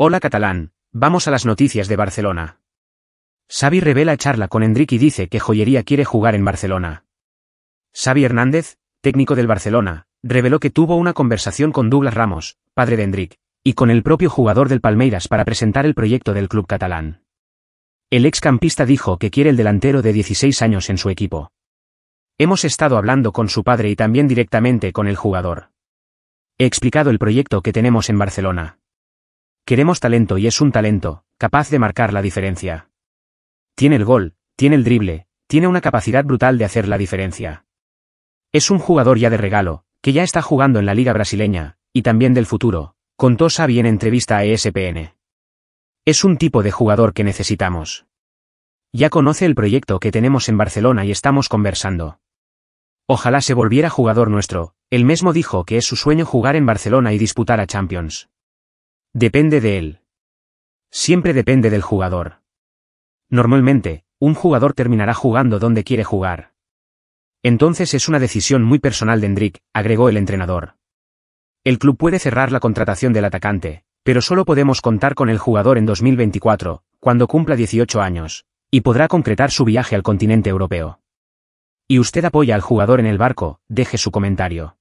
Hola catalán, vamos a las noticias de Barcelona. Xavi revela charla con Enrique y dice que Joyería quiere jugar en Barcelona. Xavi Hernández, técnico del Barcelona, reveló que tuvo una conversación con Douglas Ramos, padre de Enrique, y con el propio jugador del Palmeiras para presentar el proyecto del club catalán. El excampista dijo que quiere el delantero de 16 años en su equipo. Hemos estado hablando con su padre y también directamente con el jugador. He explicado el proyecto que tenemos en Barcelona. Queremos talento y es un talento, capaz de marcar la diferencia. Tiene el gol, tiene el drible, tiene una capacidad brutal de hacer la diferencia. Es un jugador ya de regalo, que ya está jugando en la liga brasileña, y también del futuro, contó Xavi en entrevista a ESPN. Es un tipo de jugador que necesitamos. Ya conoce el proyecto que tenemos en Barcelona y estamos conversando. Ojalá se volviera jugador nuestro, él mismo dijo que es su sueño jugar en Barcelona y disputar a Champions. Depende de él. Siempre depende del jugador. Normalmente, un jugador terminará jugando donde quiere jugar. Entonces es una decisión muy personal de Hendrik, agregó el entrenador. El club puede cerrar la contratación del atacante, pero solo podemos contar con el jugador en 2024, cuando cumpla 18 años, y podrá concretar su viaje al continente europeo. Y usted apoya al jugador en el barco, deje su comentario.